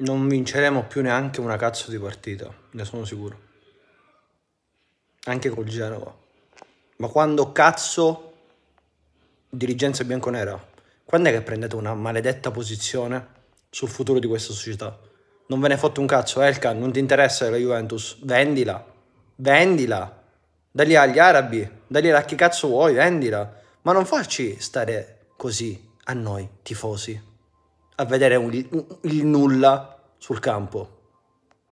non vinceremo più neanche una cazzo di partita, ne sono sicuro. Anche col Genova. Ma quando cazzo dirigenza bianconera, quando è che prendete una maledetta posizione sul futuro di questa società? Non ve ne fotte un cazzo, eh, Elkan, non ti interessa la Juventus, vendila, vendila, dagli agli arabi, dagli a chi cazzo vuoi, vendila, ma non farci stare così a noi tifosi a vedere un, un, il nulla sul campo.